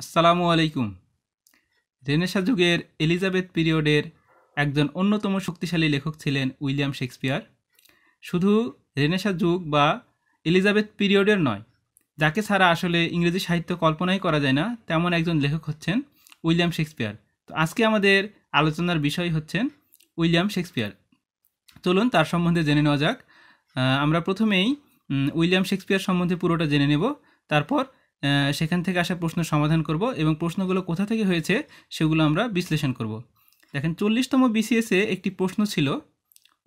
আসসালামু আলাইকুম রেনেসা যুগের এলিজাবেথ পিরিয়ডের একজন অন্যতম শক্তিশালী লেখক ছিলেন উইলিয়াম শেক্সপিয়ার শুধু রেনেসা যুগ বা এলিজাবেথ পিরিয়ডের নয় যাকে ছাড়া আসলে ইংরেজি সাহিত্য কল্পনাই করা যায় না তেমন একজন লেখক হচ্ছেন উইলিয়াম শেক্সপিয়ার তো আজকে আমাদের আলোচনার বিষয় হচ্ছেন উইলিয়াম শেক্সপিয়ার চলুন তার সম্বন্ধে জেনে নেওয়া যাক আমরা প্রথমেই উইলিয়াম শেক্সপিয়ার সম্বন্ধে পুরোটা জেনে নেব তারপর সেখান থেকে আসা প্রশ্ন সমাধান করব এবং প্রশ্নগুলো কোথা থেকে হয়েছে সেগুলো আমরা বিশ্লেষণ করব দেখেন চল্লিশতম বিসিএসে একটি প্রশ্ন ছিল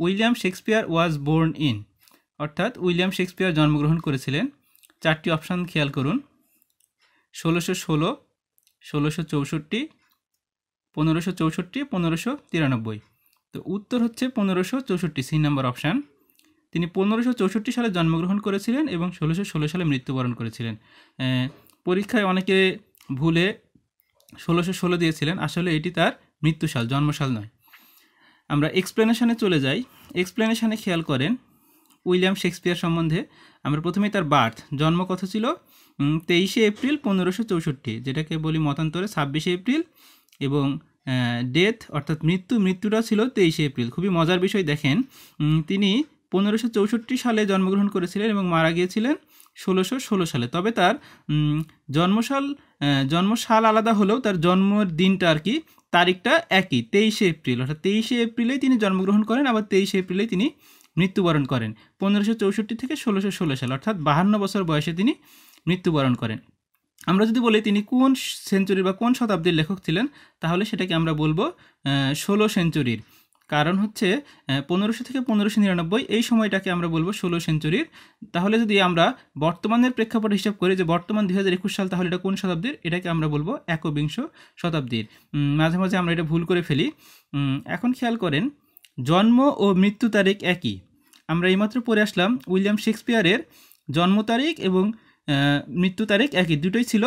William Shakespeare was born in অর্থাৎ উইলিয়াম শেক্সপিয়ার জন্মগ্রহণ করেছিলেন চারটি অপশান খেয়াল করুন ষোলোশো ষোলো ষোলোশো চৌষট্টি পনেরোশো চৌষট্টি পনেরোশো তিরানব্বই তো উত্তর হচ্ছে পনেরোশো চৌষট্টি সি নাম্বার অপশান তিনি পনেরোশো চৌষট্টি সালে জন্মগ্রহণ করেছিলেন এবং ষোলোশো ষোলো সালে মৃত্যুবরণ করেছিলেন পরীক্ষায় অনেকে ভুলে ষোলোশো ষোলো দিয়েছিলেন আসলে এটি তার মৃত্যুশাল জন্মশাল নয় আমরা এক্সপ্লেনেশনে চলে যাই এক্সপ্লেনেশনে খেয়াল করেন উইলিয়াম শেক্সপিয়ার সম্বন্ধে আমরা প্রথমে তার বার্থ জন্ম কত ছিল তেইশে এপ্রিল পনেরোশো চৌষট্টি যেটাকে বলি মতান্তরে ছাব্বিশে এপ্রিল এবং ডেথ অর্থাৎ মৃত্যু মৃত্যুটা ছিল তেইশে এপ্রিল খুবই মজার বিষয় দেখেন তিনি পনেরোশো চৌষট্টি সালে জন্মগ্রহণ করেছিলেন এবং মারা গিয়েছিলেন ষোলোশো ষোলো সালে তবে তার জন্মসাল জন্মসাল আলাদা হলেও তার জন্মের দিনটা আর কি তারিখটা একই তেইশে এপ্রিল অর্থাৎ তেইশে এপ্রিলেই তিনি জন্মগ্রহণ করেন আবার তেইশে এপ্রিলেই তিনি মৃত্যুবরণ করেন পনেরোশো চৌষট্টি থেকে ষোলোশো ষোলো সাল অর্থাৎ বাহান্ন বছর বয়সে তিনি মৃত্যুবরণ করেন আমরা যদি বলি তিনি কোন সেঞ্চুরির বা কোন শতাব্দীর লেখক ছিলেন তাহলে সেটাকে আমরা বলবো ষোলো সেঞ্চুরির কারণ হচ্ছে পনেরোশো থেকে পনেরোশো নিরানব্বই এই সময়টাকে আমরা বলবো ষোলো সেঞ্চুরির তাহলে যদি আমরা বর্তমানের প্রেক্ষাপট হিসাব করি যে বর্তমান দুই হাজার একুশ সাল তাহলে এটা কোন শতাব্দীর এটাকে আমরা বলবো একবিংশ শতাব্দীর মাঝে মাঝে আমরা এটা ভুল করে ফেলি এখন খেয়াল করেন জন্ম ও মৃত্যু তারিখ একই আমরা এইমাত্র পড়ে আসলাম উইলিয়াম শেক্সপিয়ারের জন্ম তারিখ এবং মৃত্যু তারিখ একই দুটোই ছিল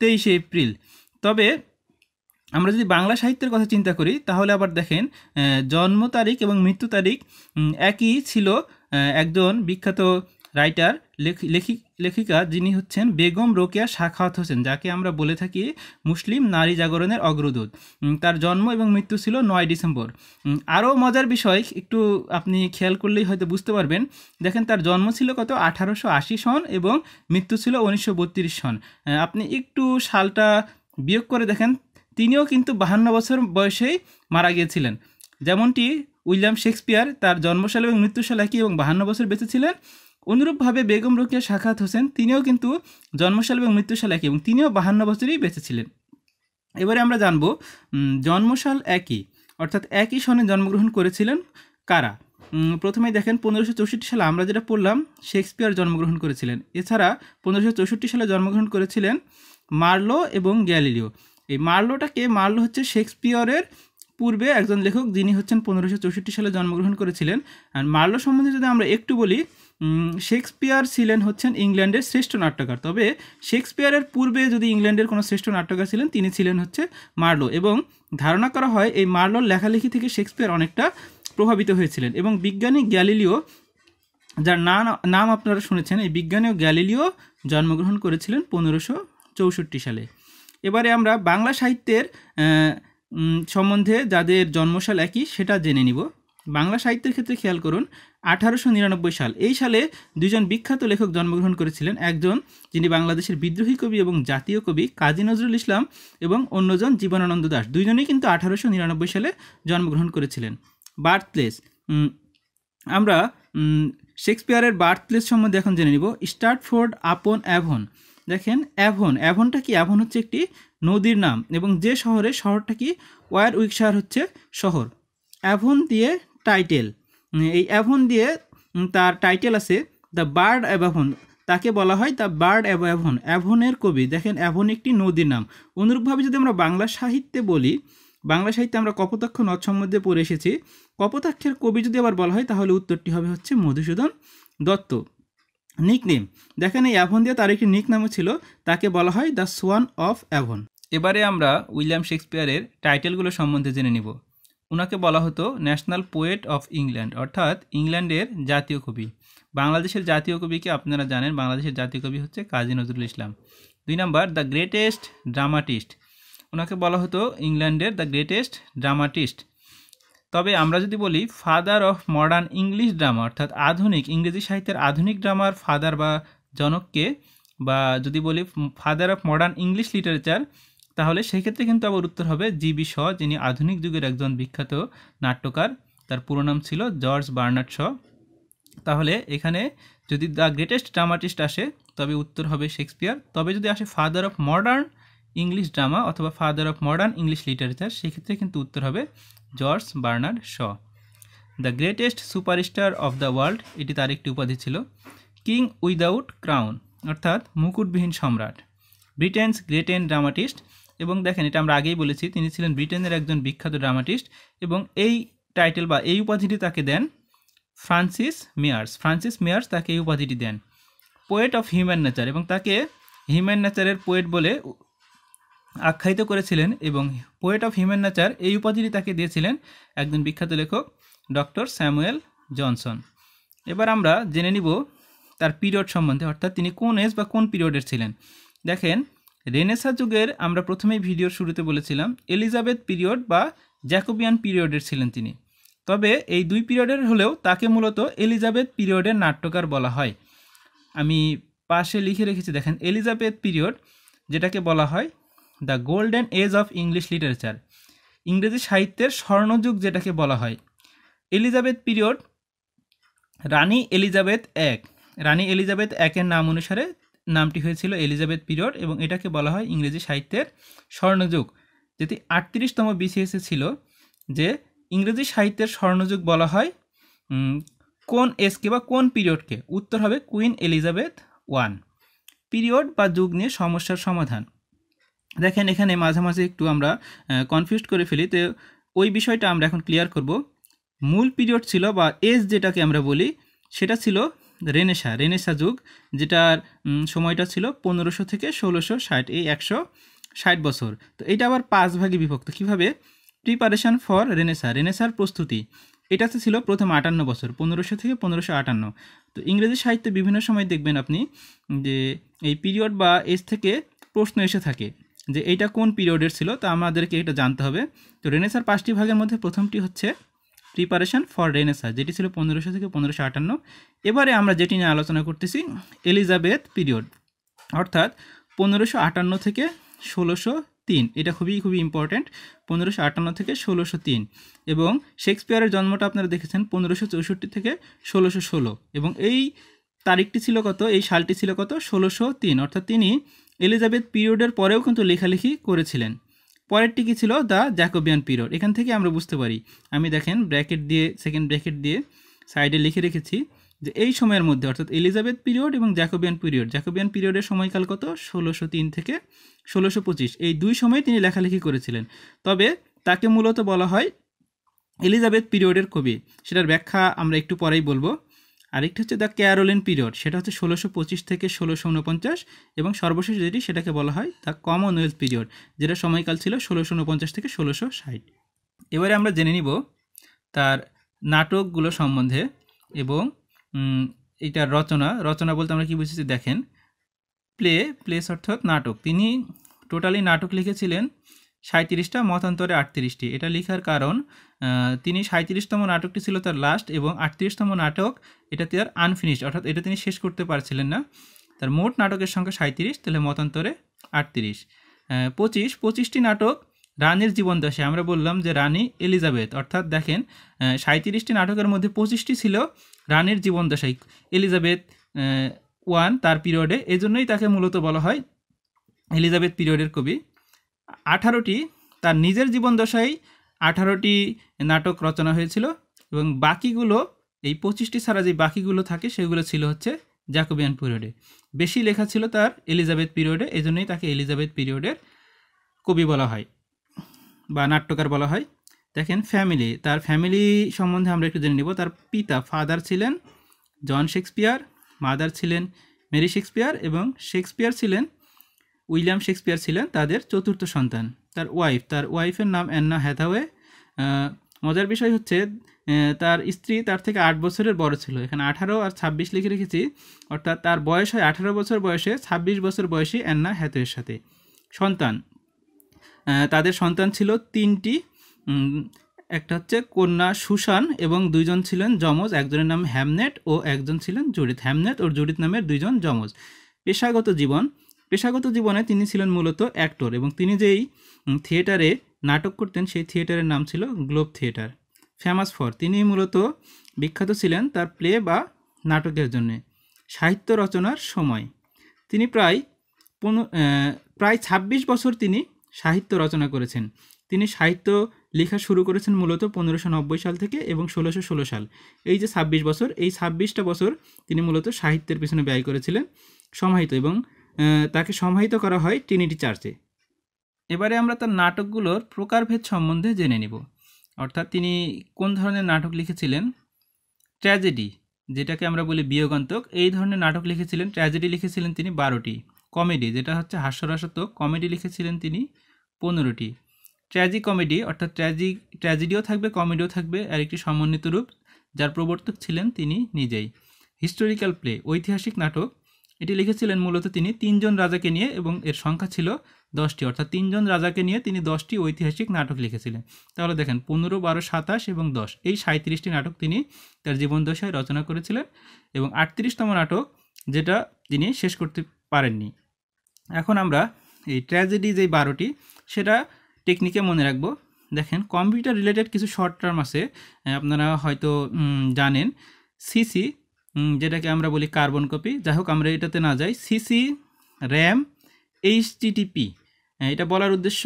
তেইশে এপ্রিল তবে আমরা যদি বাংলা সাহিত্যের কথা চিন্তা করি তাহলে আবার দেখেন জন্ম তারিখ এবং মৃত্যু তারিখ একই ছিল একজন বিখ্যাত রাইটার লেখি লেখিকা যিনি হচ্ছেন বেগম রোকেয়া শাখাওয়াত হোসেন যাকে আমরা বলে থাকি মুসলিম নারী জাগরণের অগ্রদূত তার জন্ম এবং মৃত্যু ছিল নয় ডিসেম্বর আরও মজার বিষয় একটু আপনি খেয়াল করলেই হয়তো বুঝতে পারবেন দেখেন তার জন্ম ছিল কত আঠারোশো আশি সন এবং মৃত্যু ছিল উনিশশো সন আপনি একটু সালটা বিয়োগ করে দেখেন তিনিও কিন্তু বাহান্ন বছর বয়সেই মারা গিয়েছিলেন যেমনটি উইলিয়াম শেক্সপিয়ার তার জন্মশাল এবং মৃত্যুশাল একই এবং বাহান্ন বছর বেঁচে ছিলেন অনুরূপভাবে বেগম রোকিয়া সাক্ষাৎ হোসেন তিনিও কিন্তু জন্মশাল এবং মৃত্যুশাল একই এবং তিনিও বাহান্ন বছরই বেঁচে ছিলেন এবারে আমরা জানব জন্মশাল একই অর্থাৎ একই সনে জন্মগ্রহণ করেছিলেন কারা প্রথমে দেখেন পনেরোশো চৌষট্টি সালে আমরা যেটা পড়লাম শেক্সপিয়ার জন্মগ্রহণ করেছিলেন এছাড়া পনেরোশো চৌষট্টি সালে জন্মগ্রহণ করেছিলেন মার্লো এবং গ্যালিলিও এই মার্লোটা কে মার্লো হচ্ছে শেক্সপিয়রের পূর্বে একজন লেখক যিনি হচ্ছেন পনেরোশো চৌষট্টি সালে জন্মগ্রহণ করেছিলেন আর মার্লো সম্বন্ধে যদি আমরা একটু বলি শেক্সপিয়ার ছিলেন হচ্ছেন ইংল্যান্ডের শ্রেষ্ঠ নাট্যকার তবে শেক্সপিয়ারের পূর্বে যদি ইংল্যান্ডের কোনো শ্রেষ্ঠ নাট্যকার ছিলেন তিনি ছিলেন হচ্ছে মার্লো এবং ধারণা করা হয় এই মার্লোর লেখালেখি থেকে শেক্সপিয়ার অনেকটা প্রভাবিত হয়েছিলেন এবং বিজ্ঞানী গ্যালিলিও যার নাম নাম আপনারা শুনেছেন এই বিজ্ঞানী ও গ্যালিলিও জন্মগ্রহণ করেছিলেন পনেরোশো চৌষট্টি সালে এবারে আমরা বাংলা সাহিত্যের সম্বন্ধে যাদের জন্মসাল একই সেটা জেনে নিব বাংলা সাহিত্যের ক্ষেত্রে খেয়াল করুন আঠারোশো নিরানব্বই সাল এই সালে দুজন বিখ্যাত লেখক জন্মগ্রহণ করেছিলেন একজন যিনি বাংলাদেশের বিদ্রোহী কবি এবং জাতীয় কবি কাজী নজরুল ইসলাম এবং অন্যজন জীবনানন্দ দাস দুইজনেই কিন্তু আঠারোশো নিরানব্বই সালে জন্মগ্রহণ করেছিলেন বার্থ প্লেস আমরা শেক্সপিয়ারের বার্থ প্লেস সম্বন্ধে এখন জেনে নিব স্টার্টফোর্ড আপন অ্যাভন দেখেন অ্যাভন অ্যাভনটা কি অ্যাভন হচ্ছে একটি নদীর নাম এবং যে শহরে শহরটা কি ওয়ার উইকশার হচ্ছে শহর অ্যাভন দিয়ে টাইটেল এই অ্যাভন দিয়ে তার টাইটেল আছে দ্য বার্ড অ্যাভন তাকে বলা হয় দ্য বার্ড অ্যাভন অ্যাভনের কবি দেখেন অ্যাভন একটি নদীর নাম অনুরূপভাবে যদি আমরা বাংলা সাহিত্যে বলি বাংলা সাহিত্যে আমরা কপোতাক্ষ নদ সম্বন্ধে পড়ে এসেছি কপোতাক্ষের কবি যদি আবার বলা হয় তাহলে উত্তরটি হবে হচ্ছে মধুসূদন দত্ত নিকনেম দেখেন এই অ্যাভন দিয়ে তার একটি নামও ছিল তাকে বলা হয় দ্য সোয়ান অফ অ্যাভন এবারে আমরা উইলিয়াম শেক্সপিয়ারের টাইটেলগুলো সম্বন্ধে জেনে নিব ওনাকে বলা হতো ন্যাশনাল পোয়েট অফ ইংল্যান্ড অর্থাৎ ইংল্যান্ডের জাতীয় কবি বাংলাদেশের জাতীয় কবিকে আপনারা জানেন বাংলাদেশের জাতীয় কবি হচ্ছে কাজী নজরুল ইসলাম দুই নম্বর দ্য গ্রেটেস্ট ড্রামাটিস্ট ওনাকে বলা হতো ইংল্যান্ডের দ্য গ্রেটেস্ট ড্রামাটিস্ট তবে আমরা যদি বলি father of modern English drama অর্থাৎ আধুনিক ইংরেজি সাহিত্যের আধুনিক ড্রামার ফাদার বা জনককে বা যদি বলি father of modern English literature তাহলে সেক্ষেত্রে কিন্তু আবার উত্তর হবে জি বি শ যিনি আধুনিক যুগের একজন বিখ্যাত নাট্যকার তার পুরো নাম ছিল জর্জ বার্নার্ড শ তাহলে এখানে যদি দ্য গ্রেটেস্ট ড্রামাটিস্ট আসে তবে উত্তর হবে শেক্সপিয়ার তবে যদি আসে father of modern English drama অথবা father of modern English literature সেক্ষেত্রে কিন্তু উত্তর হবে George Bernard Shaw the greatest superstar of the world এটি তার একটি উপাধি ছিল কিং উইদাউট ক্রাউন অর্থাৎ মুকুটবিহীন সম্রাট ব্রিটেন্স গ্রেটেন ড্রামাটিস্ট এবং দেখেন এটা আমরা আগেই বলেছি তিনি ছিলেন ব্রিটেনের একজন বিখ্যাত ড্রামাটিস্ট এবং এই টাইটেল বা এই উপাধিটি তাকে দেন ফ্রান্সিস মেয়ার্স ফ্রান্সিস মেয়ার্স তাকে এই উপাধিটি দেন পোয়েট অফ হিউম্যান নেচার এবং তাকে হিউম্যান নেচারের পোয়েট বলে আখ্যায়িত করেছিলেন এবং পোয়েট অফ হিউম্যান নেচার এই উপাধিটি তাকে দিয়েছিলেন একজন বিখ্যাত লেখক ডক্টর স্যামুয়েল জনসন এবার আমরা জেনে নিব তার পিরিয়ড সম্বন্ধে অর্থাৎ তিনি কোন এজ বা কোন পিরিয়ডের ছিলেন দেখেন রেনেসা যুগের আমরা প্রথমেই ভিডিওর শুরুতে বলেছিলাম এলিজাবেথ পিরিয়ড বা জ্যাকোবিয়ান পিরিয়ডের ছিলেন তিনি তবে এই দুই পিরিয়ডের হলেও তাকে মূলত এলিজাবেথ পিরিয়ডের নাট্যকার বলা হয় আমি পাশে লিখে রেখেছি দেখেন এলিজাবেথ পিরিয়ড যেটাকে বলা হয় the golden age of English literature ইংরেজি সাহিত্যের স্বর্ণযুগ যেটাকে বলা হয় এলিজাবেথ পিরিয়ড রানী এলিজাবেথ এক রানী এলিজাবেথ একের নাম অনুসারে নামটি হয়েছিল এলিজাবেথ পিরিয়ড এবং এটাকে বলা হয় ইংরেজি সাহিত্যের স্বর্ণযুগ যেটি আটত্রিশতম বিসিএসে ছিল যে ইংরেজি সাহিত্যের স্বর্ণযুগ বলা হয় কোন এসকে বা কোন পিরিয়ডকে উত্তর হবে কুইন এলিজাবেথ ওয়ান পিরিয়ড বা যুগ নিয়ে সমস্যার সমাধান দেখেন এখানে মাঝে মাঝে একটু আমরা কনফিউজ করে ফেলি তো ওই বিষয়টা আমরা এখন ক্লিয়ার করব মূল পিরিয়ড ছিল বা এজ যেটাকে আমরা বলি সেটা ছিল রেনেসা রেনেসা যুগ যেটার সময়টা ছিল পনেরোশো থেকে ষোলোশো ষাট এই একশো ষাট বছর তো এটা আবার পাঁচ ভাগে বিভক্ত কীভাবে প্রিপারেশান ফর রেনেসা রেনেসার প্রস্তুতি এটাতে ছিল প্রথম আটান্ন বছর পনেরোশো থেকে পনেরোশো আটান্ন তো ইংরেজি সাহিত্যে বিভিন্ন সময় দেখবেন আপনি যে এই পিরিয়ড বা এজ থেকে প্রশ্ন এসে থাকে যে এইটা কোন পিরিয়ডের ছিল তা আমাদেরকে এটা জানতে হবে তো রেনেসার পাঁচটি ভাগের মধ্যে প্রথমটি হচ্ছে প্রিপারেশন ফর রেনেসা যেটি ছিল পনেরোশো থেকে পনেরোশো আটান্ন এবারে আমরা যেটি নিয়ে আলোচনা করতেছি এলিজাবেথ পিরিয়ড অর্থাৎ পনেরোশো আটান্ন থেকে ষোলোশো তিন এটা খুবই খুবই ইম্পর্ট্যান্ট পনেরোশো আটান্ন থেকে ষোলোশো তিন এবং শেক্সপিয়ারের জন্মটা আপনারা দেখেছেন পনেরোশো চৌষট্টি থেকে ষোলোশো ষোলো এবং এই তারিখটি ছিল কত এই সালটি ছিল কত ষোলোশো তিন অর্থাৎ তিনি এলিজাবেথ পিরিয়ডের পরেও কিন্তু লেখালেখি করেছিলেন পরেরটি কি ছিল দ্য জ্যাকোবিয়ান পিরিয়ড এখান থেকে আমরা বুঝতে পারি আমি দেখেন ব্র্যাকেট দিয়ে সেকেন্ড ব্র্যাকেট দিয়ে সাইডে লিখে রেখেছি যে এই সময়ের মধ্যে অর্থাৎ এলিজাবেথ পিরিয়ড এবং জ্যাকোবিয়ান পিরিয়ড জ্যাকোবিয়ান পিরিয়ডের সময়কাল কত ষোলোশো তিন থেকে ষোলোশো পঁচিশ এই দুই সময়ে তিনি লেখালেখি করেছিলেন তবে তাকে মূলত বলা হয় এলিজাবেথ পিরিয়ডের কবি সেটার ব্যাখ্যা আমরা একটু পরেই বলবো আরেকটি হচ্ছে দ্য ক্যারোলিন পিরিয়ড সেটা হচ্ছে ষোলোশো পঁচিশ থেকে ষোলোশো উনপঞ্চাশ এবং সর্বশেষ যেটি সেটাকে বলা হয় দ্য কমনওয়েলথ পিরিয়ড যেটা সময়কাল ছিল ষোলোশো উনপঞ্চাশ থেকে ষোলোশো ষাট এবারে আমরা জেনে নিব তার নাটকগুলো সম্বন্ধে এবং এটার রচনা রচনা বলতে আমরা কী বুঝেছি দেখেন প্লে প্লেস অর্থাৎ নাটক তিনি টোটালি নাটক লিখেছিলেন সাঁত্রিশটা মতান্তরে আটত্রিশটি এটা লেখার কারণ তিনি সাঁত্রিশতম নাটকটি ছিল তার লাস্ট এবং আটত্রিশতম নাটক এটা তার আনফিনিশড অর্থাৎ এটা তিনি শেষ করতে পারছিলেন না তার মোট নাটকের সংখ্যা সাঁত্রিশ তাহলে মতান্তরে আটত্রিশ পঁচিশ পঁচিশটি নাটক রানীর জীবনদশায় আমরা বললাম যে রানী এলিজাবেথ অর্থাৎ দেখেন সাঁত্রিশটি নাটকের মধ্যে পঁচিশটি ছিল রানীর জীবনদশাই এলিজাবেথ ওয়ান তার পিরিয়ডে এজন্যই তাকে মূলত বলা হয় এলিজাবেথ পিরিয়ডের কবি আঠারোটি তার নিজের জীবনদশায় আঠারোটি নাটক রচনা হয়েছিল এবং বাকিগুলো এই পঁচিশটি ছাড়া যে বাকিগুলো থাকে সেগুলো ছিল হচ্ছে জ্যাকোবিয়ান পিরিয়ডে বেশি লেখা ছিল তার এলিজাবেথ পিরিয়ডে এই জন্যই তাকে এলিজাবেথ পিরিয়ডের কবি বলা হয় বা নাট্যকার বলা হয় দেখেন ফ্যামিলি তার ফ্যামিলি সম্বন্ধে আমরা একটু জেনে নিব তার পিতা ফাদার ছিলেন জন শেক্সপিয়ার মাদার ছিলেন মেরি শেক্সপিয়ার এবং শেক্সপিয়ার ছিলেন উইলিয়াম শেক্সপিয়ার ছিলেন তাদের চতুর্থ সন্তান তার ওয়াইফ তার ওয়াইফের নাম অ্যান্না হ্যাথাওয়ে মজার বিষয় হচ্ছে তার স্ত্রী তার থেকে আট বছরের বড় ছিল এখানে আঠারো আর ছাব্বিশ লিখে রেখেছি অর্থাৎ তার বয়স হয় আঠারো বছর বয়সে ছাব্বিশ বছর বয়সী অ্যান্না হ্যাথওয়ের সাথে সন্তান তাদের সন্তান ছিল তিনটি একটা হচ্ছে কন্যা সুশান এবং দুইজন ছিলেন যমজ একজনের নাম হ্যামনেট ও একজন ছিলেন জুডিত হ্যামনেট ও জুডিত নামের দুইজন যমজ পেশাগত জীবন পেশাগত জীবনে তিনি ছিলেন মূলত অ্যাক্টর এবং তিনি যেই থিয়েটারে নাটক করতেন সেই থিয়েটারের নাম ছিল গ্লোব থিয়েটার ফেমাস ফর তিনি মূলত বিখ্যাত ছিলেন তার প্লে বা নাটকের জন্যে সাহিত্য রচনার সময় তিনি প্রায় প্রায় ২৬ বছর তিনি সাহিত্য রচনা করেছেন তিনি সাহিত্য লেখা শুরু করেছেন মূলত পনেরোশো নব্বই সাল থেকে এবং ষোলোশো ষোলো সাল এই যে ছাব্বিশ বছর এই ছাব্বিশটা বছর তিনি মূলত সাহিত্যের পিছনে ব্যয় করেছিলেন সমাহিত এবং তাকে সমাহিত করা হয় ট্রিনিটি চার্চে এবারে আমরা তার নাটকগুলোর প্রকারভেদ সম্বন্ধে জেনে নিব অর্থাৎ তিনি কোন ধরনের নাটক লিখেছিলেন ট্র্যাজেডি যেটাকে আমরা বলি বিয়োগান্তক এই ধরনের নাটক লিখেছিলেন ট্র্যাজেডি লিখেছিলেন তিনি বারোটি কমেডি যেটা হচ্ছে হাস্যরসাত্মক কমেডি লিখেছিলেন তিনি পনেরোটি ট্র্যাজি কমেডি অর্থাৎ ট্র্যাজি ট্র্যাজেডিও থাকবে কমেডিও থাকবে আর একটি সমন্বিত রূপ যার প্রবর্তক ছিলেন তিনি নিজেই হিস্টোরিক্যাল প্লে ঐতিহাসিক নাটক এটি লিখেছিলেন মূলত তিনি তিনজন রাজাকে নিয়ে এবং এর সংখ্যা ছিল দশটি অর্থাৎ তিনজন রাজাকে নিয়ে তিনি দশটি ঐতিহাসিক নাটক লিখেছিলেন তাহলে দেখেন পনেরো বারো সাতাশ এবং দশ এই সাঁত্রিশটি নাটক তিনি তার জীবনদশায় রচনা করেছিলেন এবং আটত্রিশতম নাটক যেটা তিনি শেষ করতে পারেননি এখন আমরা এই ট্র্যাজেডি যে বারোটি সেটা টেকনিকে মনে রাখবো দেখেন কম্পিউটার রিলেটেড কিছু শর্ট টার্ম আছে আপনারা হয়তো জানেন সিসি যেটাকে আমরা বলি কার্বন কপি যাই হোক আমরা এটাতে না যাই সিসি র্যাম এইচটিটিপি হ্যাঁ, এটা বলার উদ্দেশ্য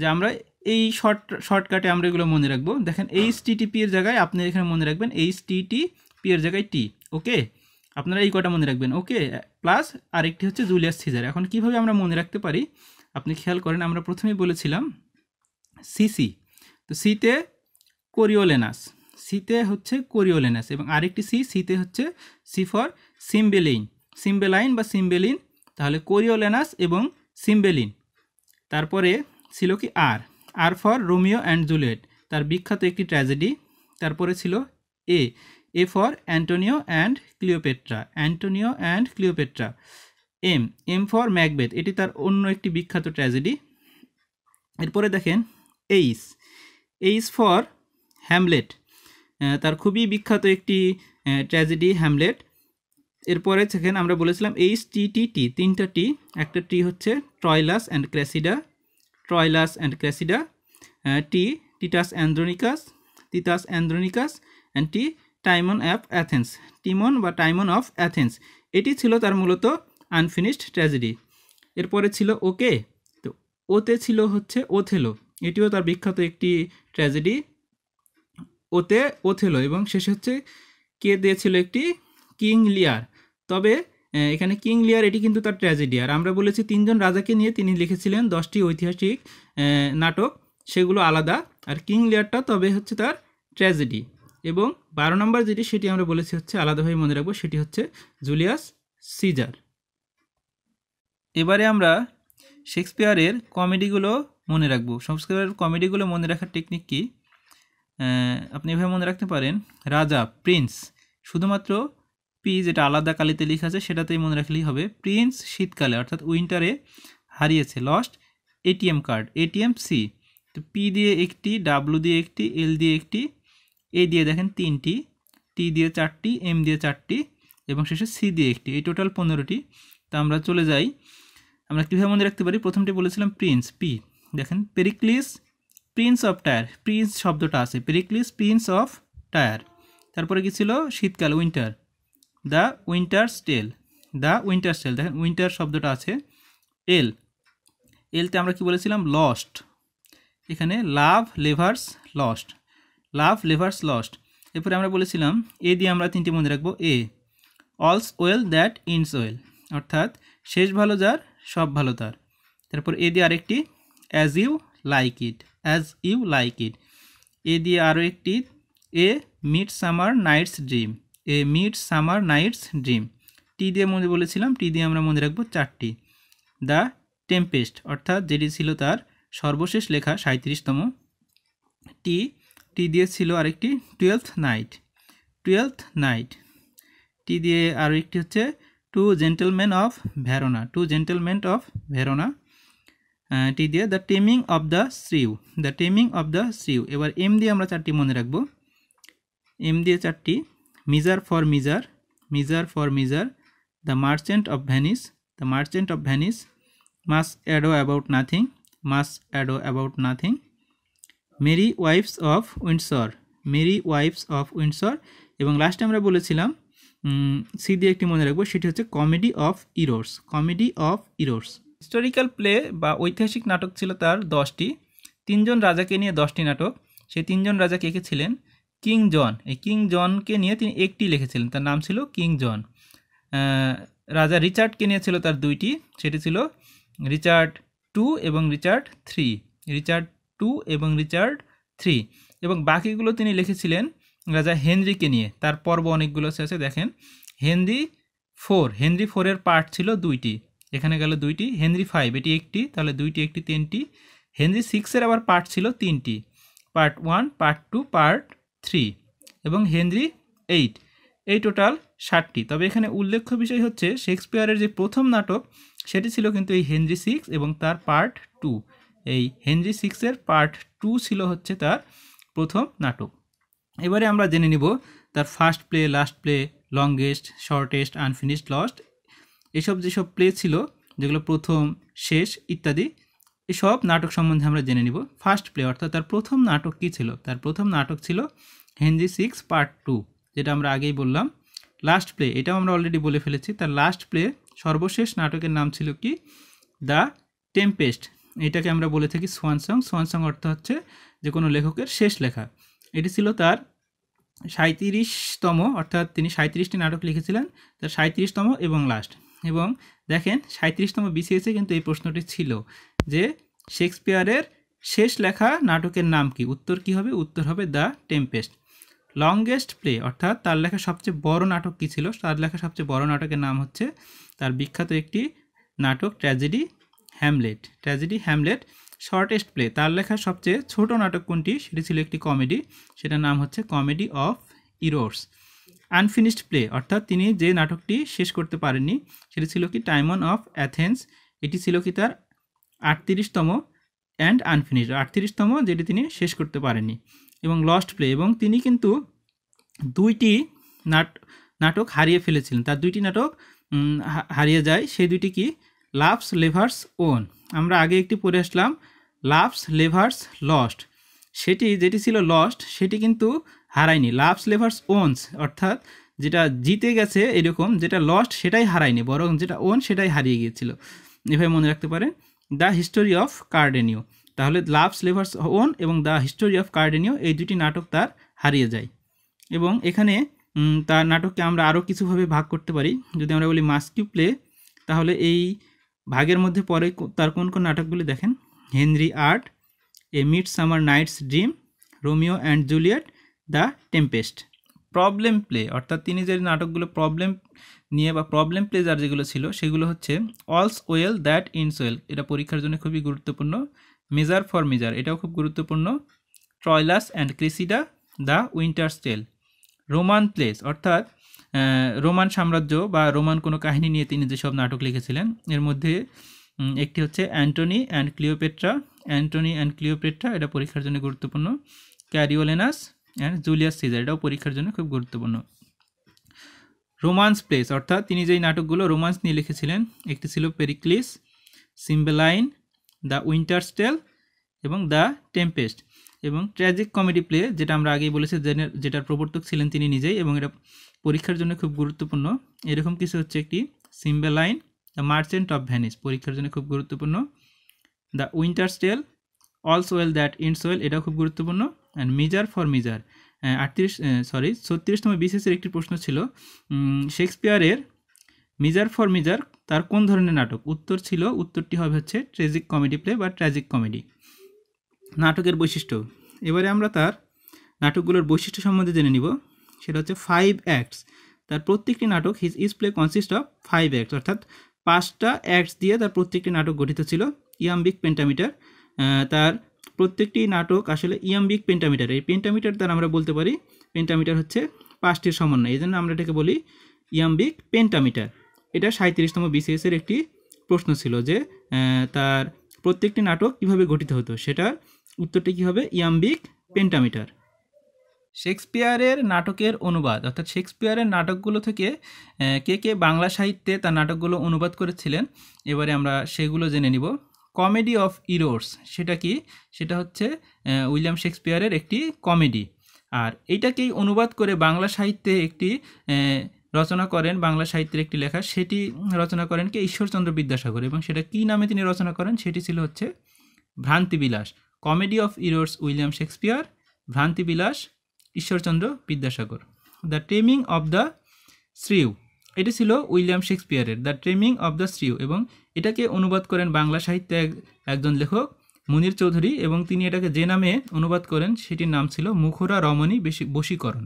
যে আমরা এই শর্ট শর্টকাটে আমরা এগুলো মনে রাখবো দেখেন এইচটিটিপি এর জায়গায় আপনি এখানে মনে রাখবেন এইচটিটিপি এর জায়গায় টি ওকে আপনারা এই কটা মনে রাখবেন ওকে প্লাস আরেকটি হচ্ছে জুলিয়াস সিজার এখন কিভাবে আমরা মনে রাখতে পারি আপনি খেয়াল করেন আমরা প্রথমেই বলেছিলাম সিসি তো সিতে কোরিওলেনাস সিতে হচ্ছে কোরিওলেনাস এবং আরেকটি সি সিতে হচ্ছে সি ফর সিম্বেলিন সিম্বেলাইন বা সিম্বেলিন তাহলে কোরিওলেনাস এবং সিম্বেলিন তারপরে ছিল কি R R for Romeo and Juliet তার বিখ্যাত একটি ট্র্যাজেডি তারপরে ছিল A A for Antonio and Cleopatra Antonio and Cleopatra M M for Macbeth এটি তার অন্য একটি বিখ্যাত ট্র্যাজেডি এরপরে দেখেন এইস এইস ফর হ্যামলেট তার খুবই বিখ্যাত একটি ট্র্যাজেডি হ্যামলেট এরপরে সেখানে আমরা বলেছিলাম এইচ টি টি টি তিনটা টি একটা টি হচ্ছে Troilus and Cressida Troilus and Cressida T Titus Andronicus Titus Andronicus and T Timon of Athens Timon বা টাইমন অফ অ্যাথেন্স এটি ছিল তার মূলত আনফিনিশড ট্র্যাজেডি এরপরে ছিল ওকে তো ওতে ছিল হচ্ছে ওথেলো এটিও তার বিখ্যাত একটি ট্র্যাজেডি ওতে ওথেলো এবং শেষে হচ্ছে কে দিয়েছিল একটি কিং লিয়ার তবে এখানে কিং লিয়ার এটি কিন্তু তার ট্র্যাজেডি আর আমরা বলেছি তিনজন রাজাকে নিয়ে তিনি লিখেছিলেন দশটি ঐতিহাসিক নাটক সেগুলো আলাদা আর কিং লিয়ারটা তবে হচ্ছে তার ট্র্যাজেডি এবং বারো নম্বর যেটি সেটি আমরা বলেছি হচ্ছে আলাদাভাবে মনে রাখবো সেটি হচ্ছে জুলিয়াস সিজার এবারে আমরা শেক্সপিয়ারের কমেডিগুলো মনে রাখবো সংস্কারের কমেডিগুলো মনে রাখার টেকনিক কী আপনি এভাবে মনে রাখতে পারেন রাজা প্রিন্স শুধুমাত্র পি যেটা আলাদা কালিতে লেখা আছে সেটাতেই মনে রাখলেই হবে প্রিন্স শীতকালে অর্থাৎ উইন্টারে হারিয়েছে lost ATM card ATM C তো পি দিয়ে একটি ডাব্লু দিয়ে একটি এল দিয়ে একটি এ দিয়ে দেখেন তিনটি টি দিয়ে চারটি এম দিয়ে চারটি এবং শেষে সি দিয়ে একটি এই টোটাল পনেরোটি তা আমরা চলে যাই আমরা কীভাবে মনে রাখতে পারি প্রথমটি বলেছিলাম প্রিন্স পি দেখেন Pericles prince of Tyre prince শব্দটা আছে পেরিক্লিস প্রিন্স অফ টায়ার তারপরে কি ছিল শীতকাল winter the winter's tale the winter's tale দেখেন উইন্টার শব্দটা আছে এল এলতে আমরা কি বলেছিলাম লস্ট এখানে love labour's lost love labour's lost এরপরে আমরা বলেছিলাম এ দিয়ে আমরা তিনটি মনে রাখবো এ all's well that ins well অর্থাৎ শেষ ভালো যার সব ভালো তার তারপর এ দিয়ে আরেকটি as you like it as you like it A দিয়ে আরও একটি a midsummer night's dream a midsummer night's dream T দিয়ে মনে বলেছিলাম টি দিয়ে আমরা মনে রাখবো চারটি দ্য টেম্পেস্ট অর্থাৎ যেটি ছিল তার সর্বশেষ লেখা সাঁত্রিশতম টি টি দিয়ে ছিল আরেকটি twelfth night twelfth night T দিয়ে আরও একটি হচ্ছে two gentleman of Verona two gentleman of Verona T দিয়ে the taming of the shrew the taming of the shrew এবার এম দিয়ে আমরা চারটি মনে রাখবো এম দিয়ে চারটি measure for measure measure for measure the merchant of Venice the merchant of Venice much ado about nothing much ado about nothing merry wives of Windsor merry wives of Windsor এবং লাস্টে আমরা বলেছিলাম C দিয়ে একটি মনে রাখবো সেটি হচ্ছে comedy of errors comedy of errors historical play বা ঐতিহাসিক নাটক ছিল তার দশটি তিনজন রাজাকে নিয়ে দশটি নাটক সেই তিনজন রাজা কে কে ছিলেন কিং জন এই কিং জনকে নিয়ে তিনি একটি লিখেছিলেন তার নাম ছিল কিং জন রাজা রিচার্ডকে নিয়ে ছিল তার দুইটি সেটি ছিল রিচার্ড টু এবং রিচার্ড থ্রি রিচার্ড টু এবং রিচার্ড থ্রি এবং বাকিগুলো তিনি লিখেছিলেন রাজা হেনরিকে নিয়ে তার পর্ব অনেকগুলো শেষে দেখেন হেনরি ফোর হেনরি ফোরের পার্ট ছিল দুইটি এখানে গেল দুইটি হেনরি ফাইভ এটি একটি তাহলে দুইটি একটি তিনটি হেনরি সিক্সের আবার পার্ট ছিল তিনটি part one part two part three এবং হেনরি এইট এই টোটাল ষাটটি তবে এখানে উল্লেখ্য বিষয় হচ্ছে শেক্সপিয়ারের যে প্রথম নাটক সেটি ছিল কিন্তু এই হেনরি সিক্স এবং তার পার্ট টু এই হেনরি সিক্সের পার্ট টু ছিল হচ্ছে তার প্রথম নাটক এবারে আমরা জেনে নিব তার first play last play longest shortest unfinished lost এসব যেসব প্লে ছিল যেগুলো প্রথম শেষ ইত্যাদি এসব নাটক সম্বন্ধে আমরা জেনে নিব ফার্স্ট প্লে অর্থাৎ তার প্রথম নাটক কী ছিল তার প্রথম নাটক ছিল হেনরি সিক্স পার্ট টু যেটা আমরা আগেই বললাম লাস্ট প্লে এটাও আমরা অলরেডি বলে ফেলেছি তার লাস্ট প্লে সর্বশেষ নাটকের নাম ছিল কি দ্য টেম্পেস্ট এটাকে আমরা বলে থাকি সোয়ানসং সোয়ানসং অর্থ হচ্ছে যে কোনো লেখকের শেষ লেখা এটি ছিল তার সাঁত্রিশতম অর্থাৎ তিনি সাঁত্রিশটি নাটক লিখেছিলেন তার সাঁত্রিশতম এবং লাস্ট এবং দেখেন সাঁত্রিশতম বিসিএসে কিন্তু এই প্রশ্নটি ছিল যে শেক্সপিয়ারের শেষ লেখা নাটকের নাম কি উত্তর কি হবে উত্তর হবে দ্য টেম্পেস্ট লংগেস্ট প্লে অর্থাৎ তার লেখা সবচেয়ে বড় নাটক কী ছিল তার লেখা সবচেয়ে বড় নাটকের নাম হচ্ছে তার বিখ্যাত একটি নাটক tragedy Hamlet tragedy Hamlet shortest play তার লেখা সবচেয়ে ছোট নাটক কোনটি সেটি ছিল একটি কমেডি সেটার নাম হচ্ছে comedy of errors unfinished play অর্থাৎ তিনি যে নাটকটি শেষ করতে পারেননি সেটি ছিল কি টাইমন অফ অ্যাথেন্স এটি ছিল কি তার আটত্রিশতম অ্যান্ড আনফিনিশড আটত্রিশতম যেটি তিনি শেষ করতে পারেননি এবং লস্ট প্লে এবং তিনি কিন্তু দুইটি নাট নাটক হারিয়ে ফেলেছিলেন তার দুইটি নাটক হারিয়ে যায় সেই দুইটি কি লাভস লেভার্স ওন আমরা আগে একটি পড়ে আসলাম লাভস লেভার্স লস্ট সেটি যেটি ছিল লস্ট সেটি কিন্তু হারায়নি লাভস লেভার্স ওনস অর্থাৎ যেটা জিতে গেছে এরকম যেটা লস্ট সেটাই হারায়নি বরং যেটা ওন সেটাই হারিয়ে গিয়েছিল এভাবে মনে রাখতে পারে দ্য হিস্টোরি অফ কার্ডেনিও তাহলে লাভস লেভার্স ওন এবং দ্য হিস্টোরি অফ কার্ডেনিও এই দুটি নাটক তার হারিয়ে যায় এবং এখানে তার নাটককে আমরা আরও কিছুভাবে ভাগ করতে পারি যদি আমরা বলি মাস্কিউ প্লে তাহলে এই ভাগের মধ্যে পরে তার কোন কোন নাটকগুলি দেখেন Henry eight a midsummer night's dream Romeo and Juliet the tempest problem play অর্থাৎ তিনি যে নাটকগুলো প্রবলেম নিয়ে বা প্রবলেম প্লেজার যেগুলো ছিল সেগুলো হচ্ছে all's well that ins well এটা পরীক্ষার জন্য খুবই গুরুত্বপূর্ণ মেজার ফর মেজার এটাও খুব গুরুত্বপূর্ণ Troilus and Cressida the winter's tale Roman plays অর্থাৎ রোমান সাম্রাজ্য বা রোমান কোনো কাহিনী নিয়ে তিনি যেসব নাটক লিখেছিলেন এর মধ্যে একটি হচ্ছে Antony and Cleopatra Antony and Cleopatra এটা পরীক্ষার জন্য গুরুত্বপূর্ণ ক্যারিওলেনাস অ্যান্ড জুলিয়াস সিজার এটাও পরীক্ষার জন্য খুব গুরুত্বপূর্ণ রোমান্স প্লেস অর্থাৎ তিনি যেই নাটকগুলো রোমান্স নিয়ে লিখেছিলেন একটি ছিল পেরিক্লিস সিম্বেলাইন দ্য উইন্টারস্টেল এবং দ্য টেম্পেস্ট এবং ট্র্যাজিক কমেডি প্লে যেটা আমরা আগেই বলেছি যেটার প্রবর্তক ছিলেন তিনি নিজেই এবং এটা পরীক্ষার জন্য খুব গুরুত্বপূর্ণ এরকম কিছু হচ্ছে একটি Cymbeline the merchant of Venice পরীক্ষার জন্য খুব গুরুত্বপূর্ণ the উইন্টারস্টেল all's well that ends well এটাও খুব গুরুত্বপূর্ণ অ্যান্ড মেজার ফর মেজার আটত্রিশ সরি uh, ছত্রিশতম বিশেষের e একটি প্রশ্ন ছিল শেক্সপিয়ারের মিজার ফর মেজার তার কোন ধরনের নাটক উত্তর ছিল উত্তরটি হবে হচ্ছে ট্রেজিক কমেডি প্লে বা ট্র্যাজিক কমেডি নাটকের বৈশিষ্ট্য এবারে আমরা তার নাটকগুলোর বৈশিষ্ট্য সম্বন্ধে জেনে নিব সেটা হচ্ছে ফাইভ অ্যাক্টস তার প্রত্যেকটি নাটক his is play consist of five acts অর্থাৎ পাঁচটা অ্যাক্টস দিয়ে তার প্রত্যেকটি নাটক গঠিত ছিল ইয়াম্বিক পেন্টামিটার তার প্রত্যেকটি নাটক আসলে ইয়াম্বিক পেন্টামিটার এই পেন্টামিটার দ্বারা আমরা বলতে পারি পেন্টামিটার হচ্ছে পাঁচটির সমন্বয় এই জন্য আমরা এটাকে বলি ইয়াম্বিক পেন্টামিটার এটা সাঁত্রিশতম বিসিএসের একটি প্রশ্ন ছিল যে তার প্রত্যেকটি নাটক কিভাবে গঠিত হতো সেটার উত্তরটি কী হবে ইয়াম্বিক পেন্টামিটার শেক্সপিয়ারের নাটকের অনুবাদ অর্থাৎ শেক্সপিয়ারের নাটকগুলো থেকে কে কে বাংলা সাহিত্যে তার নাটকগুলো অনুবাদ করেছিলেন এবারে আমরা সেগুলো জেনে নিব কমেডি অফ ইরোর্স সেটা কি সেটা হচ্ছে উইলিয়াম শেক্সপিয়ারের একটি কমেডি আর এইটাকেই অনুবাদ করে বাংলা সাহিত্যে একটি রচনা করেন বাংলা সাহিত্যের একটি লেখা সেটি রচনা করেন কে ঈশ্বরচন্দ্র বিদ্যাসাগর এবং সেটা কি নামে তিনি রচনা করেন সেটি ছিল হচ্ছে Bhrantibilas comedy of errors William Shakespeare Bhrantibilas Ishwarchandra Vidyasagar the ট্রেমিং of the শ্রিউ এটি ছিল উইলিয়াম শেক্সপিয়ারের দ্য ট্রেমিং অব দ্য শ্রিউ এবং এটাকে অনুবাদ করেন বাংলা সাহিত্যে একজন লেখক মুনির চৌধুরী এবং তিনি এটাকে যে নামে অনুবাদ করেন সেটির নাম ছিল মুখরা রমণী বশীকরণ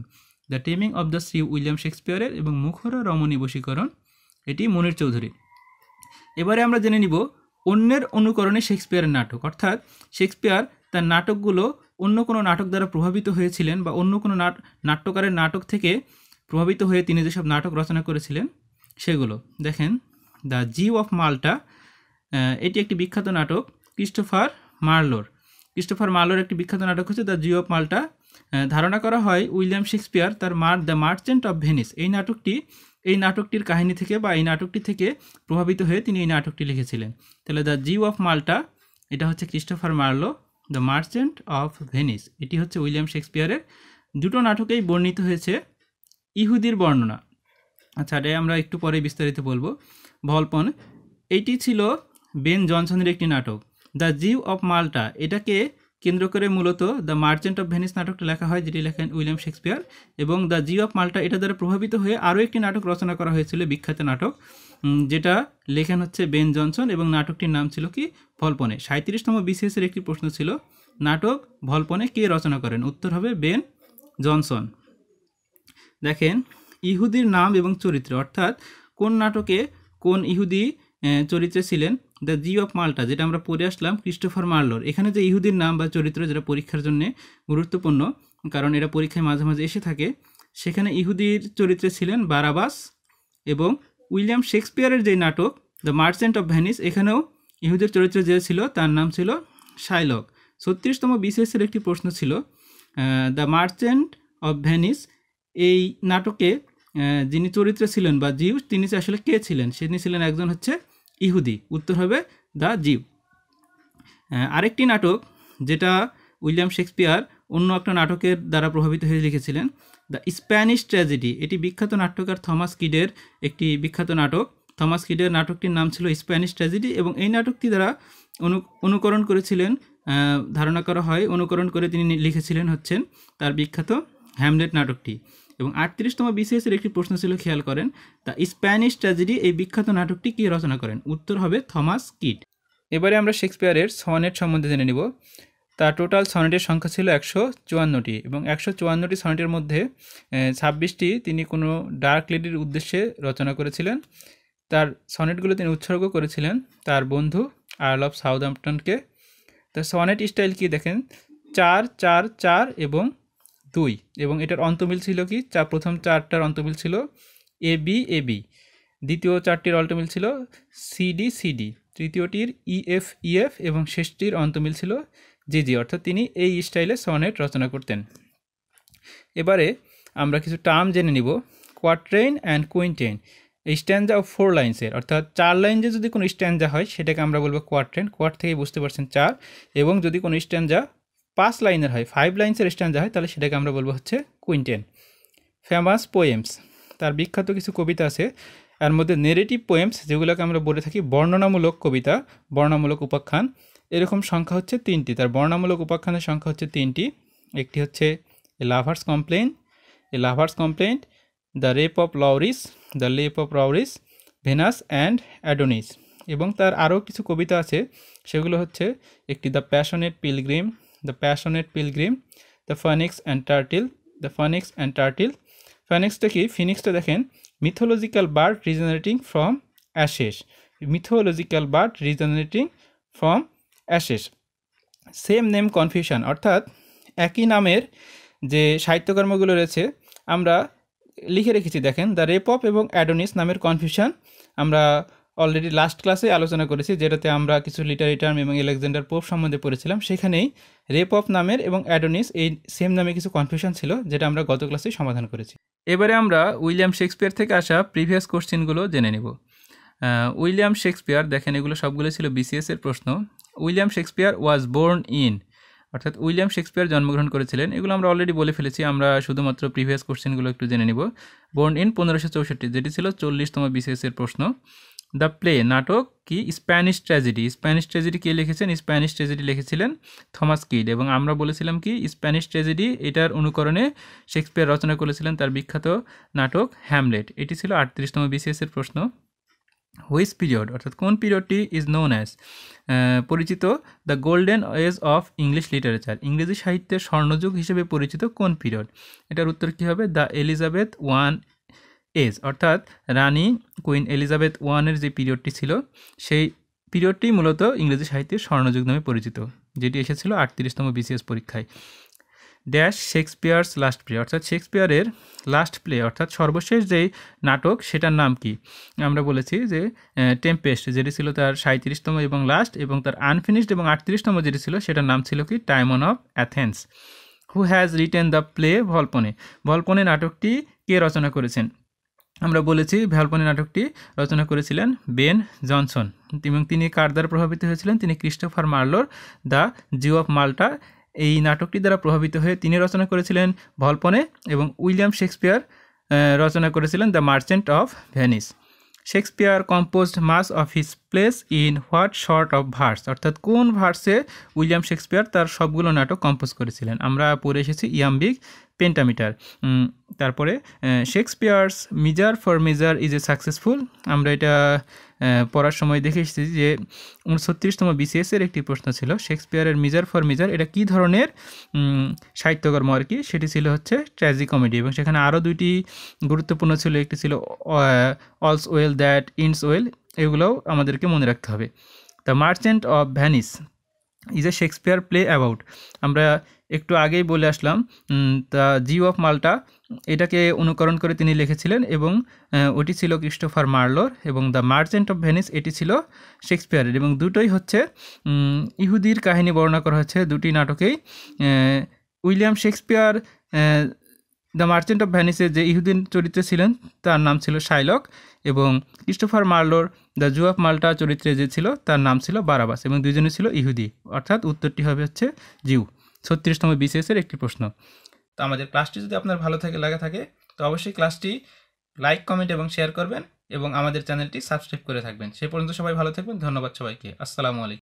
the taming of the shrew William শেক্সপিয়ারের এবং মুখরা রমণী বশীকরণ এটি মুনির চৌধুরী এবারে আমরা জেনে নিব অন্যের অনুকরণে শেক্সপিয়ারের নাটক অর্থাৎ শেক্সপিয়ার তার নাটকগুলো অন্য কোনো নাটক দ্বারা প্রভাবিত হয়েছিলেন বা অন্য কোনো নাট্যকারের নাটক থেকে প্রভাবিত হয়ে তিনি যেসব নাটক রচনা করেছিলেন সেগুলো দেখেন দ্য জি অফ মাল্টা এটি একটি বিখ্যাত নাটক ক্রিস্টোফার মার্লোর ক্রিস্টোফার মার্লোর একটি বিখ্যাত নাটক হচ্ছে দ্য জি অফ মাল্টা ধারণা করা হয় উইলিয়াম শেক্সপিয়ার তার মার দ্য মার্চেন্ট অফ ভেনিস এই নাটকটি এই নাটকটির কাহিনী থেকে বা এই নাটকটি থেকে প্রভাবিত হয়ে তিনি এই নাটকটি লিখেছিলেন তাহলে দ্য জি অফ মাল্টা এটা হচ্ছে Christopher Marlowe the merchant of Venice এটি হচ্ছে উইলিয়াম শেক্সপিয়ারের দুটো নাটকেই বর্ণিত হয়েছে ইহুদির বর্ণনা আচ্ছা এটাই আমরা একটু পরে বিস্তারিত বলবো ভলপন এইটি ছিল বেন জনসনের একটি নাটক দ্য জিউ অফ মাল্টা এটাকে কেন্দ্র করে মূলত দ্য মার্চেন্ট অফ ভেনিস নাটকটা লেখা হয় যেটি লেখেন উইলিয়াম শেক্সপিয়ার এবং দ্য জিউ অফ মাল্টা এটা দ্বারা প্রভাবিত হয়ে আরও একটি নাটক রচনা করা হয়েছিল বিখ্যাত নাটক যেটা লেখেন হচ্ছে বেন জনসন এবং নাটকটির নাম ছিল কি ভলপনে সাঁত্রিশতম বিশেষের একটি প্রশ্ন ছিল নাটক ভলপনে কে রচনা করেন উত্তর হবে বেন জনসন দেখেন ইহুদির নাম এবং চরিত্র অর্থাৎ কোন নাটকে কোন ইহুদি চরিত্রে ছিলেন দ্য জি অফ মাল্টা যেটা আমরা পড়ে আসলাম ক্রিস্টোফার মার্লোর এখানে যে ইহুদির নাম বা চরিত্র যেটা পরীক্ষার জন্য গুরুত্বপূর্ণ কারণ এরা পরীক্ষায় মাঝে মাঝে এসে থাকে সেখানে ইহুদির চরিত্রে ছিলেন বারাবাস এবং উইলিয়াম শেক্সপিয়ারের যে নাটক দ্য মার্চেন্ট অফ ভ্যানিস এখানেও ইহুদের চরিত্রে যে ছিল তার নাম ছিল শাইলক ছত্রিশতম বিশেষের একটি প্রশ্ন ছিল দ্য মার্চেন্ট অফ ভ্যানিস এই নাটকে যিনি চরিত্রে ছিলেন বা জিউ তিনি আসলে কে ছিলেন তিনি ছিলেন একজন হচ্ছে ইহুদি উত্তর হবে দ্য জিউ আরেকটি নাটক যেটা উইলিয়াম শেক্সপিয়ার অন্য একটা নাটকের দ্বারা প্রভাবিত হয়ে লিখেছিলেন দ্য স্প্যানিশ ট্র্যাজেডি এটি বিখ্যাত নাট্যকার থমাস কিডের একটি বিখ্যাত নাটক থমাস কিডের নাটকটির নাম ছিল স্প্যানিশ ট্র্যাজেডি এবং এই নাটকটি দ্বারা অনু অনুকরণ করেছিলেন ধারণা করা হয় অনুকরণ করে তিনি লিখেছিলেন হচ্ছেন তার বিখ্যাত হ্যামলেট নাটকটি এবং আটত্রিশতম বিসিএসের একটি প্রশ্ন ছিল খেয়াল করেন তা স্প্যানিশ ট্র্যাজেডি এই বিখ্যাত নাটকটি কী রচনা করেন উত্তর হবে থমাস কিট এবারে আমরা শেক্সপিয়ারের সনেট সম্বন্ধে জেনে নিব তার টোটাল সনেটের সংখ্যা ছিল একশো চুয়ান্নটি এবং একশো চুয়ান্নটি সনেটের মধ্যে ছাব্বিশটি তিনি কোনো ডার্ক লেডির উদ্দেশ্যে রচনা করেছিলেন তার সনেটগুলো তিনি উৎসর্গ করেছিলেন তার বন্ধু আর্ল অফ সাউদাম্পটনকে তার সনেট স্টাইল কি দেখেন চার চার চার এবং দুই এবং এটার অন্তমিল ছিল কি চার প্রথম চারটার অন্তমিল ছিল এ বি এ বি দ্বিতীয় চারটির অল্টমিল ছিল সিডি সিডি তৃতীয়টির ইএফ ইএফ এবং শেষটির অন্তমিল ছিল জি জি অর্থাৎ তিনি এই স্টাইলে সনেট রচনা করতেন এবারে আমরা কিছু টার্ম জেনে নিব কোয়াট্রেন অ্যান্ড কুইন্টেন এই স্ট্যান্ডা ও ফোর লাইন্সের অর্থাৎ চার লাইন যে যদি কোনো স্ট্যান্ডজা হয় সেটাকে আমরা বলবো কোয়াট্রেন কোয়াট থেকে বুঝতে পারছেন চার এবং যদি কোনো স্ট্যান্ডজা পাঁচ লাইনের হয় ফাইভ লাইন্সের স্ট্যান্ডা হয় তাহলে সেটাকে আমরা বলবো হচ্ছে কুইন্টেন ফেমাস পোয়েমস তার বিখ্যাত কিছু কবিতা আছে এর মধ্যে নেরেটিভ পোয়েমস যেগুলোকে আমরা বলে থাকি বর্ণনামূলক কবিতা বর্ণামূলক উপাখ্যান এরকম সংখ্যা হচ্ছে তিনটি তার বর্ণামূলক উপাখ্যানের সংখ্যা হচ্ছে তিনটি একটি হচ্ছে a lover's complaint a lover's complaint the rape of Lucrece the rape of Lucrece Venus and Adonis এবং তার আরও কিছু কবিতা আছে সেগুলো হচ্ছে একটি the passionate pilgrim the passionate pilgrim the phoenix and turtle the phoenix and turtle ফানিক্সটা কি ফিনিক্সটা দেখেন mythological bird regenerating from ashes mythological bird regenerating from ashes same name confusion অর্থাৎ একই নামের যে সাহিত্যকর্মগুলো রয়েছে আমরা লিখে রেখেছি দেখেন দ্য রেপ অফ এবং অ্যাডোনিস নামের কনফিউশন আমরা অলরেডি লাস্ট ক্লাসে আলোচনা করেছি যেটাতে আমরা কিছু লিটারি টার্ম এবং এলেকজান্ডার পোপ সম্বন্ধে পড়েছিলাম সেখানেই রেপ অফ নামের এবং অ্যাডোনিস এই সেম নামে কিছু কনফিউশন ছিল যেটা আমরা গত ক্লাসে সমাধান করেছি এবারে আমরা উইলিয়াম শেক্সপিয়ার থেকে আসা প্রিভিয়াস কোশ্চেনগুলো জেনে নেব উইলিয়াম শেক্সপিয়ার দেখেন এগুলো সবগুলো ছিল এর প্রশ্ন William Shakespeare was born in অর্থাৎ উইলিয়াম শেক্সপিয়ার জন্মগ্রহণ করেছিলেন এগুলো আমরা অলরেডি বলে ফেলেছি আমরা শুধুমাত্র প্রিভিয়াস কোশ্চেনগুলো একটু জেনে নিব বোর্ন ইন পনেরোশো চৌষট্টি যেটি ছিল চল্লিশতম বিসিএস এর প্রশ্ন দ্য প্লে নাটক কি স্প্যানিশ ট্র্যাজেডি স্প্যানিশ ট্র্যাজেডি কে লিখেছেন স্প্যানিশ ট্র্যাজেডি লিখেছিলেন থমাস কিড এবং আমরা বলেছিলাম কি স্প্যানিশ ট্র্যাজেডি এটার অনুকরণে শেক্সপিয়ার রচনা করেছিলেন তার বিখ্যাত নাটক হ্যামলেট এটি ছিল আটত্রিশতম বিসিএসের প্রশ্ন হুইস পিরিয়ড অর্থাৎ কোন পিরিয়ডটি ইজ নোন অ্যাজ পরিচিত the golden age of English literature ইংরেজি সাহিত্যের স্বর্ণযুগ হিসেবে পরিচিত কোন পিরিয়ড এটার উত্তর কী হবে দ্য এলিজাবেথ ওয়ান এজ অর্থাৎ রানী কুইন এলিজাবেথ ওয়ানের যে পিরিয়ডটি ছিল সেই পিরিয়ডটি মূলত ইংরেজি সাহিত্যের স্বর্ণযুগ নামে পরিচিত যেটি এসেছিল আটত্রিশতম বিসিএস পরীক্ষায় ড্যাশ শেক্সপিয়ার্স লাস্ট প্লে অর্থাৎ শেক্সপিয়ারের লাস্ট প্লে অর্থাৎ সর্বশেষ যেই নাটক সেটার নাম কি আমরা বলেছি যে টেম্পেস্ট যেটি ছিল তার সাঁত্রিশতম এবং লাস্ট এবং তার আনফিনিশড এবং আটত্রিশতম যেটি ছিল সেটার নাম ছিল কি Timon of Athens who has written the play Volpone Volpone নাটকটি কে রচনা করেছেন আমরা বলেছি ভ্যালপনি নাটকটি রচনা করেছিলেন বেন জনসন এবং তিনি কার দ্বারা প্রভাবিত হয়েছিলেন তিনি ক্রিস্টোফার মার্লোর দ্য জিও অফ মাল্টা এই নাটকটি দ্বারা প্রভাবিত হয়ে তিনি রচনা করেছিলেন ভলপনে এবং উইলিয়াম শেক্সপিয়ার রচনা করেছিলেন the merchant of Venice Shakespeare composed most of his plays in what sort of verse অর্থাৎ কোন ভার্সে উইলিয়াম শেক্সপিয়ার তার সবগুলো নাটক কম্পোজ করেছিলেন আমরা পড়ে এসেছি ইয়াম্বিক পেন্টামিটার তারপরে Shakespeare's Measure for Measure is a successful আমরা এটা পড়ার সময় দেখে এসেছি যে উনছত্রিশতম বিসিএসের একটি প্রশ্ন ছিল শেক্সপিয়ারের মিজার ফর মিজার এটা কি ধরনের সাহিত্যকর্ম আর কি সেটি ছিল হচ্ছে ট্র্যাজি কমেডি এবং সেখানে আরও দুইটি গুরুত্বপূর্ণ ছিল একটি ছিল all's well that ins well এগুলোও আমাদেরকে মনে রাখতে হবে the merchant of Venice is a Shakespeare play about আমরা একটু আগেই বলে আসলাম তা জি অফ মাল্টা এটাকে অনুকরণ করে তিনি লিখেছিলেন এবং ওটি ছিল ক্রিস্টোফার মার্লোর এবং দ্য মার্চেন্ট অফ ভেনিস এটি ছিল শেক্সপিয়ারের এবং দুটোই হচ্ছে ইহুদির কাহিনী বর্ণনা করা হয়েছে দুটি নাটকেই William Shakespeare the merchant of ভ্যানিসে যে ইহুদিন চরিত্রে ছিলেন তার নাম ছিল শাইলক এবং ক্রিস্টোফার মার্লোর দ্য জু অফ মাল্টা চরিত্রে যে ছিল তার নাম ছিল বারাবাস এবং দুজনে ছিল ইহুদি অর্থাৎ উত্তরটি হবে হচ্ছে জিউ ছত্রিশতম বিসিএসের একটি প্রশ্ন তো আমাদের ক্লাসটি যদি আপনার ভালো থাকে লাগা থাকে তো অবশ্যই ক্লাসটি লাইক কমেন্ট এবং শেয়ার করবেন এবং আমাদের চ্যানেলটি সাবস্ক্রাইব করে থাকবেন সে পর্যন্ত সবাই ভালো থাকবেন ধন্যবাদ সবাইকে আসসালামু আলাইকুম